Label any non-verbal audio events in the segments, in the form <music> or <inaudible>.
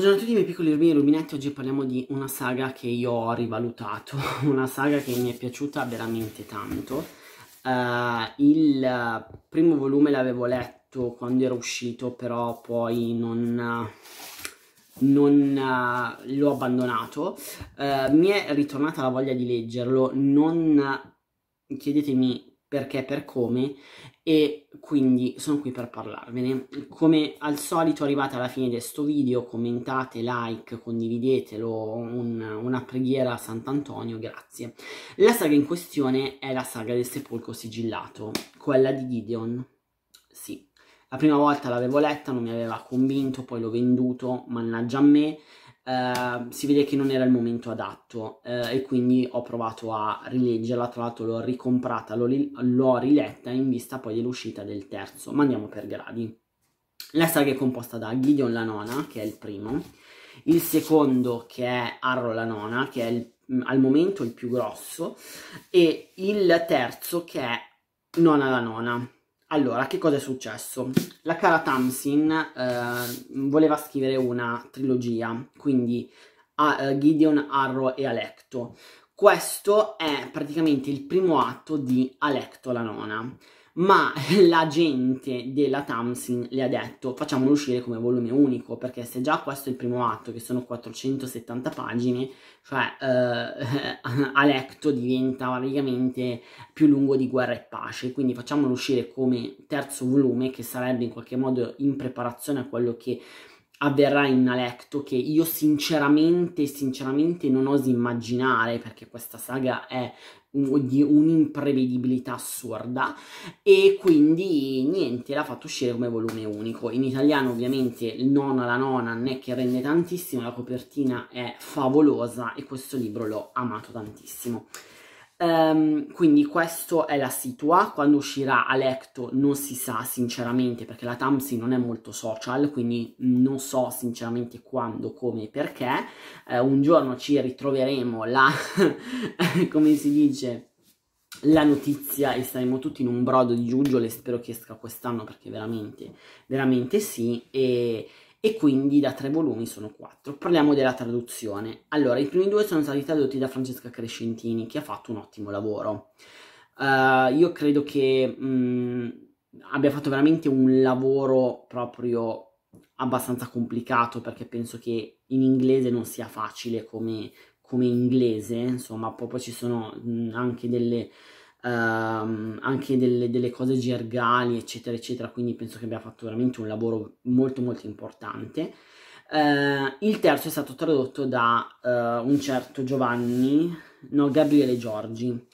Buongiorno a tutti i miei piccoli rubini e rubinetti, oggi parliamo di una saga che io ho rivalutato, <laughs> una saga che mi è piaciuta veramente tanto. Uh, il primo volume l'avevo letto quando era uscito, però poi non, non uh, l'ho abbandonato. Uh, mi è ritornata la voglia di leggerlo, non chiedetemi perché, per come, e quindi sono qui per parlarvene. Come al solito arrivate alla fine di questo video, commentate, like, condividetelo, un, una preghiera a Sant'Antonio, grazie. La saga in questione è la saga del sepolcro sigillato, quella di Gideon. Sì, la prima volta l'avevo letta, non mi aveva convinto, poi l'ho venduto, mannaggia a me. Ehm, si vede che non era il momento adatto uh, e quindi ho provato a rileggerla, tra l'altro l'ho ricomprata, l'ho, li- l'ho, riletta in vista poi dell'uscita del terzo, ma andiamo per gradi. La saga è composta da Gideon la nona, che è il primo, il secondo che è Arro la nona, che è il, mm, al momento il più grosso, e il terzo che è Nona la nona. Allora, che cosa è successo? La cara Tamsin eh, voleva scrivere una trilogia, quindi a, uh, Gideon, Arro e Alecto. Questo è praticamente il primo atto di Alecto la nona ma l'agente <laughs> della Tamsin le ha detto facciamolo uscire come volume unico perché se già questo è il primo atto che sono 470 pagine cioè eh, a <laughs> letto diventa praticamente più lungo di guerra e pace quindi facciamolo uscire come terzo volume che sarebbe in qualche modo in preparazione a quello che avverrà in Alecto che io sinceramente, sinceramente non oso immaginare perché questa saga è di un'imprevedibilità assurda e quindi niente l'ha fatto uscire come volume unico in italiano ovviamente il nono alla nona non è che rende tantissimo la copertina è favolosa e questo libro l'ho amato tantissimo Um, quindi questa è la situa, quando uscirà a letto non si sa sinceramente perché la Tamsi non è molto social, quindi non so sinceramente quando, come e perché. Uh, un giorno ci ritroveremo la, <laughs> come si dice, la notizia e saremo tutti in un brodo di giuggiole, spero che esca quest'anno perché veramente, veramente sì. E, e quindi da tre volumi sono quattro. Parliamo della traduzione. Allora, i primi due sono stati tradotti da Francesca Crescentini, che ha fatto un ottimo lavoro. Uh, io credo che mh, mm, abbia fatto veramente un lavoro proprio abbastanza complicato perché penso che in inglese non sia facile come, come inglese, insomma, proprio ci sono mm, anche delle ehm, anche delle, delle, cose gergali, eccetera, eccetera. Quindi penso che abbia fatto veramente un lavoro molto, molto importante. Eh, il terzo è stato tradotto da eh, un certo Giovanni, no, Gabriele Giorgi,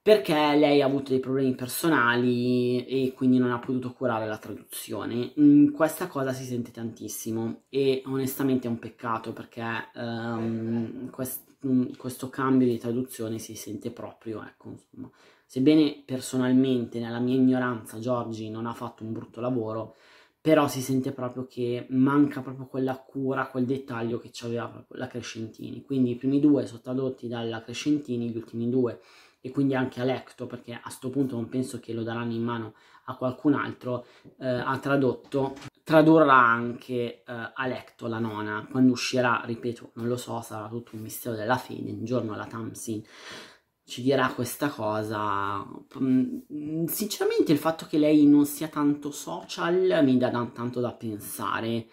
perché lei ha avuto dei problemi personali e quindi non ha potuto curare la traduzione. Mm, questa cosa si sente tantissimo e onestamente è un peccato perché ehm, quest- questo cambio di traduzione si sente proprio, ecco, insomma. Sebbene personalmente, nella mia ignoranza, Giorgi non ha fatto un brutto lavoro, però si sente proprio che manca proprio quella cura, quel dettaglio che aveva la Crescentini. Quindi i primi due sono tradotti dalla Crescentini, gli ultimi due, e quindi anche a Lecto, perché a questo punto non penso che lo daranno in mano a qualcun altro, eh, ha tradotto, tradurrà anche eh, Alecto la nona, quando uscirà, ripeto, non lo so, sarà tutto un mistero della fede, un giorno la Tamsin ci dirà questa cosa. Mm, sinceramente il fatto che lei non sia tanto social mi dà tanto da pensare.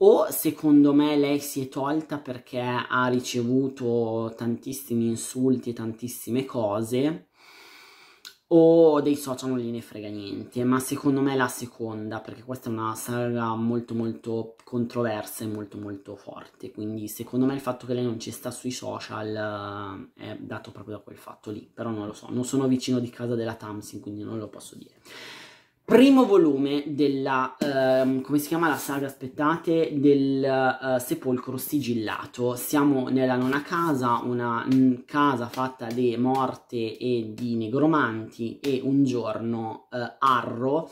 O secondo me lei si è tolta perché ha ricevuto tantissimi insulti e tantissime cose o dei social non gliene frega niente, ma secondo me la seconda, perché questa è una saga molto molto controversa e molto molto forte, quindi secondo me il fatto che lei non ci sta sui social eh, è dato proprio da quel fatto lì, però non lo so, non sono vicino di casa della Tamsin, quindi non lo posso dire primo volume della, ehm, come si chiama la saga, aspettate, del eh, sepolcro sigillato. Siamo nella nona casa, una mh, mm, casa fatta di morte e di negromanti e un giorno eh, Arro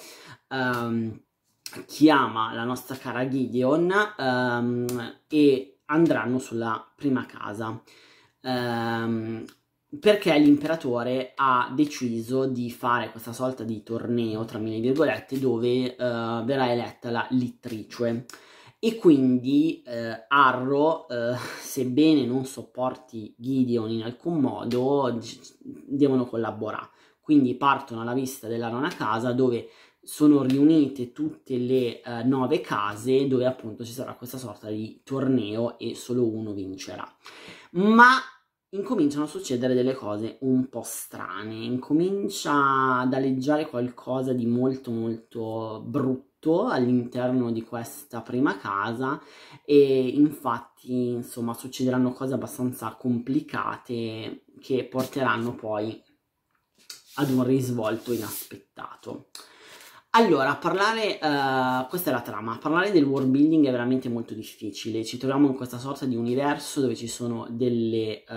ehm, chiama la nostra cara Gideon ehm, e andranno sulla prima casa. Ehm, perché l'imperatore ha deciso di fare questa sorta di torneo, tra mille virgolette, dove uh, verrà eletta la littrice. E quindi uh, Arro, uh, <laughs> sebbene non sopporti Gideon in alcun modo, devono collaborare. Quindi partono alla vista della nona casa dove sono riunite tutte le nove case dove appunto ci sarà questa sorta di torneo e solo uno vincerà. Ma incominciano a succedere delle cose un po' strane, incomincia ad alleggiare qualcosa di molto molto brutto all'interno di questa prima casa e infatti insomma succederanno cose abbastanza complicate che porteranno poi ad un risvolto inaspettato. Allora, parlare, uh, questa è la trama, parlare del world building è veramente molto difficile, ci troviamo in questa sorta di universo dove ci sono delle, uh,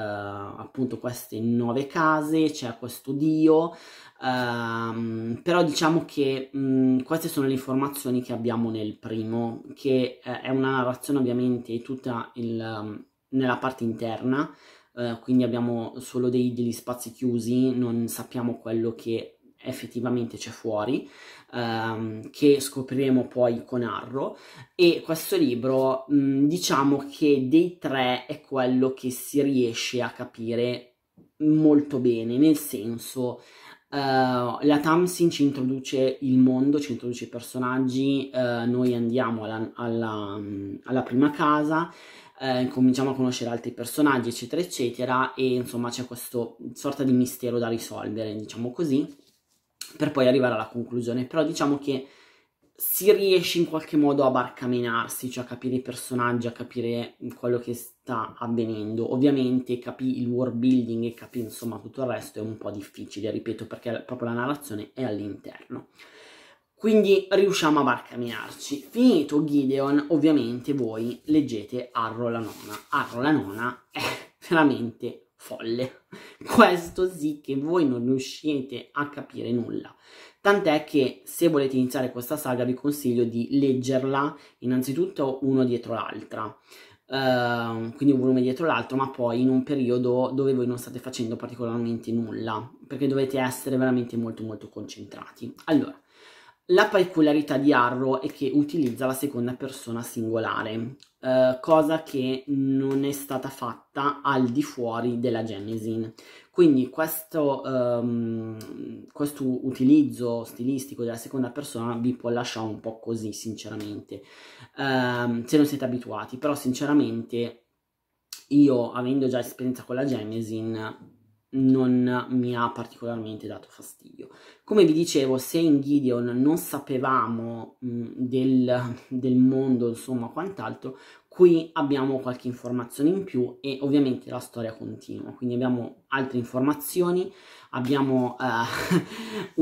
appunto queste nove case, c'è questo dio, um, però diciamo che mh, mm, queste sono le informazioni che abbiamo nel primo, che uh, è una narrazione ovviamente tutta il, um, nella parte interna, quindi abbiamo solo dei, degli spazi chiusi, non sappiamo quello che effettivamente c'è fuori ehm, che scopriremo poi con Arro e questo libro mh, mm, diciamo che dei tre è quello che si riesce a capire molto bene, nel senso Uh, la Tamsin ci introduce il mondo, ci introduce i personaggi, uh, noi andiamo alla, alla, mm, alla prima casa, uh, cominciamo a conoscere altri personaggi, eccetera, eccetera, e insomma c'è questo sorta di mistero da risolvere, diciamo così per poi arrivare alla conclusione, però diciamo che si riesce in qualche modo a barcamenarsi, cioè a capire i personaggi, a capire quello che sta avvenendo. Ovviamente capì il world building e capì insomma tutto il resto è un po' difficile, ripeto, perché proprio la narrazione è all'interno. Quindi riusciamo a barcaminarci. Finito Gideon, ovviamente voi leggete Arro la nona. Arro la nona è <laughs> veramente folle. <laughs> Questo sì che voi non riuscite a capire nulla. Tant'è che se volete iniziare questa saga vi consiglio di leggerla innanzitutto uno dietro l'altra. Uh, quindi un volume dietro l'altro, ma poi in un periodo dove voi non state facendo particolarmente nulla, perché dovete essere veramente molto molto concentrati. Allora, la peculiarità di Arrow è che utilizza la seconda persona singolare, eh, cosa che non è stata fatta al di fuori della Genesis. Quindi questo, um, questo utilizzo stilistico della seconda persona vi può lasciare un po' così, sinceramente, um, se non siete abituati. Però sinceramente io, avendo già esperienza con la Genesis, non mi ha particolarmente dato fastidio. Come vi dicevo, se in Gideon non sapevamo mh, mm, del, <laughs> del, mondo, insomma, quant'altro, qui abbiamo qualche informazione in più e ovviamente la storia continua, quindi abbiamo altre informazioni, abbiamo eh,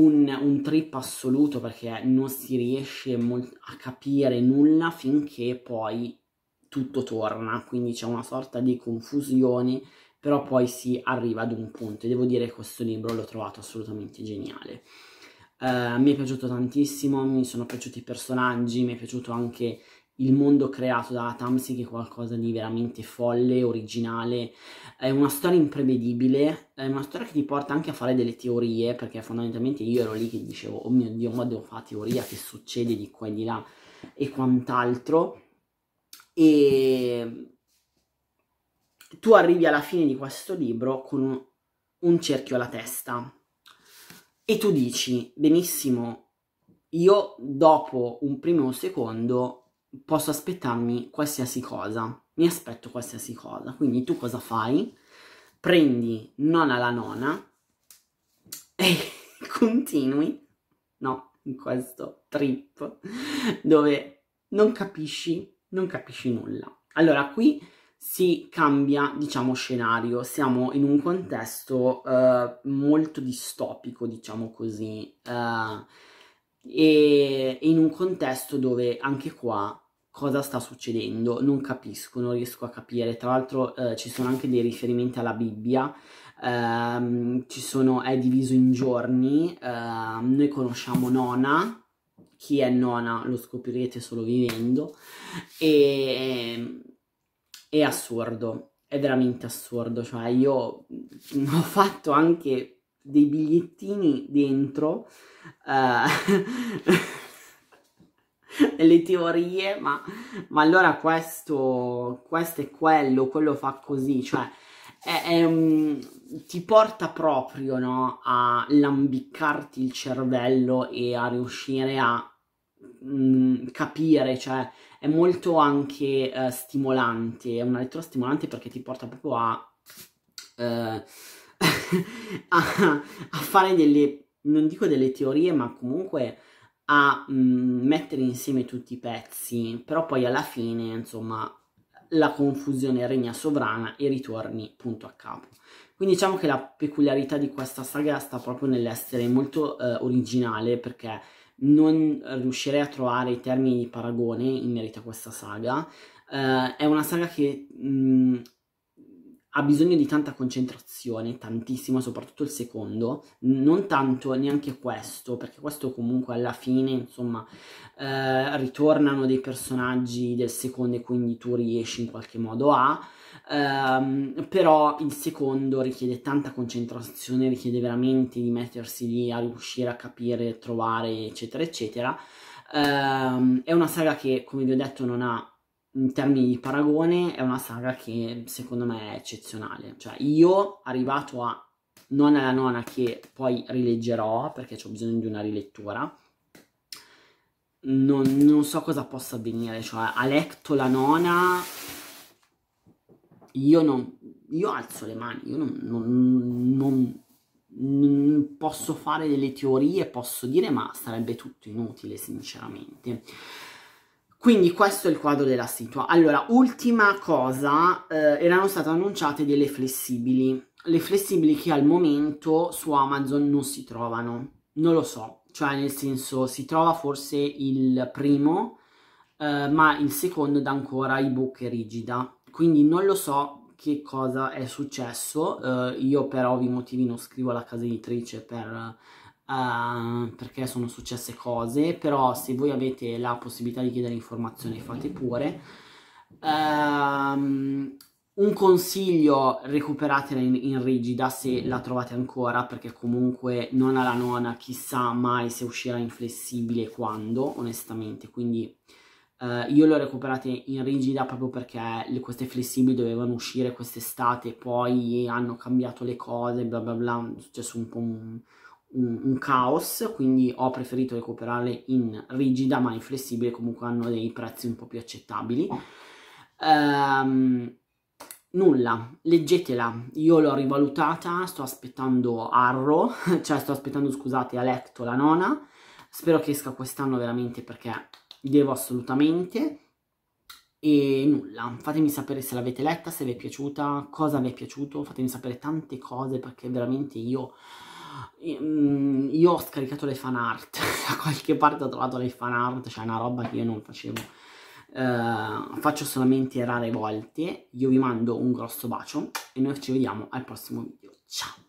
<laughs> un, un, trip assoluto perché non si riesce a capire nulla finché poi tutto torna, quindi c'è una sorta di confusione però poi si arriva ad un punto e devo dire che questo libro l'ho trovato assolutamente geniale. Uh, mi è piaciuto tantissimo, mi sono piaciuti i personaggi, mi è piaciuto anche il mondo creato da Tamsi che è qualcosa di veramente folle, originale, è una storia imprevedibile, è una storia che ti porta anche a fare delle teorie, perché fondamentalmente io ero lì che dicevo, oh mio Dio, ma devo fare teoria, che succede di qua e di là e quant'altro, e tu arrivi alla fine di questo libro con un, cerchio alla testa e tu dici, benissimo, io dopo un primo o un secondo posso aspettarmi qualsiasi cosa, mi aspetto qualsiasi cosa, quindi tu cosa fai? Prendi nona alla nona e <laughs> continui, no, in questo trip dove non capisci, non capisci nulla. Allora qui si cambia, diciamo, scenario, siamo in un contesto eh, molto distopico, diciamo così, eh, e in un contesto dove anche qua cosa sta succedendo, non capisco, non riesco a capire, tra l'altro eh, ci sono anche dei riferimenti alla Bibbia, ehm, sono, è diviso in giorni, ehm, noi conosciamo Nona, chi è Nona lo scoprirete solo vivendo, e è assurdo, è veramente assurdo, cioè io mm, <laughs> ho fatto anche dei bigliettini dentro uh, <laughs> le teorie, ma, ma allora questo, questo, è quello, quello fa così, cioè è, è, um, ti porta proprio no, a lambiccarti il cervello e a riuscire a mh, mm, capire, cioè è molto anche eh, stimolante, è una lettura stimolante perché ti porta proprio a, eh, <laughs> a, a, fare delle, non dico delle teorie, ma comunque a mh, mm, mettere insieme tutti i pezzi, però poi alla fine, insomma, la confusione regna sovrana e ritorni punto a capo. Quindi diciamo che la peculiarità di questa saga sta proprio nell'essere molto eh, originale perché non riuscirei a trovare i termini di paragone in merito a questa saga. Uh, è una saga che mh, mm, ha bisogno di tanta concentrazione, tantissimo, soprattutto il secondo, non tanto neanche questo, perché questo comunque alla fine, insomma, uh, ritornano dei personaggi del secondo e quindi tu riesci in qualche modo a, Um, però il secondo richiede tanta concentrazione, richiede veramente di mettersi lì a riuscire a capire, trovare, eccetera, eccetera. Um, è una saga che, come vi ho detto, non ha in termini di paragone, è una saga che secondo me è eccezionale. Cioè, io arrivato a non alla nona che poi rileggerò perché ho bisogno di una rilettura. Non, non so cosa possa avvenire, cioè, ha letto la nona io non io alzo le mani, io non, non, non, non, posso fare delle teorie, posso dire, ma sarebbe tutto inutile, sinceramente. Quindi questo è il quadro della situazione. Allora, ultima cosa, eh, erano state annunciate delle flessibili. Le flessibili che al momento su Amazon non si trovano, non lo so, cioè nel senso si trova forse il primo, eh, ma il secondo dà ancora ebook rigida, quindi non lo so che cosa è successo, uh, io per ovvi motivi non scrivo alla casa editrice per, uh, perché sono successe cose, però se voi avete la possibilità di chiedere informazioni fate pure. Um, un consiglio, recuperatela in, in, rigida se la trovate ancora, perché comunque non alla nona, chissà mai se uscirà inflessibile quando, onestamente, quindi Uh, io le ho recuperate in rigida proprio perché le, queste flessibili dovevano uscire quest'estate, poi hanno cambiato le cose, bla bla bla, è successo un po' un, un, un caos, quindi ho preferito recuperarle in rigida, ma in flessibile comunque hanno dei prezzi un po' più accettabili. Um, nulla, leggetela, io l'ho rivalutata, sto aspettando Arro, <laughs> cioè sto aspettando, scusate, Alecto la nona, spero che esca quest'anno veramente perché devo assolutamente e nulla, fatemi sapere se l'avete letta, se vi è piaciuta, cosa vi è piaciuto, fatemi sapere tante cose perché veramente io, mm, io ho scaricato le fan art, <laughs> da qualche parte ho trovato le fan art, cioè una roba che io non facevo, uh, faccio solamente rare volte, io vi mando un grosso bacio e noi ci vediamo al prossimo video, ciao!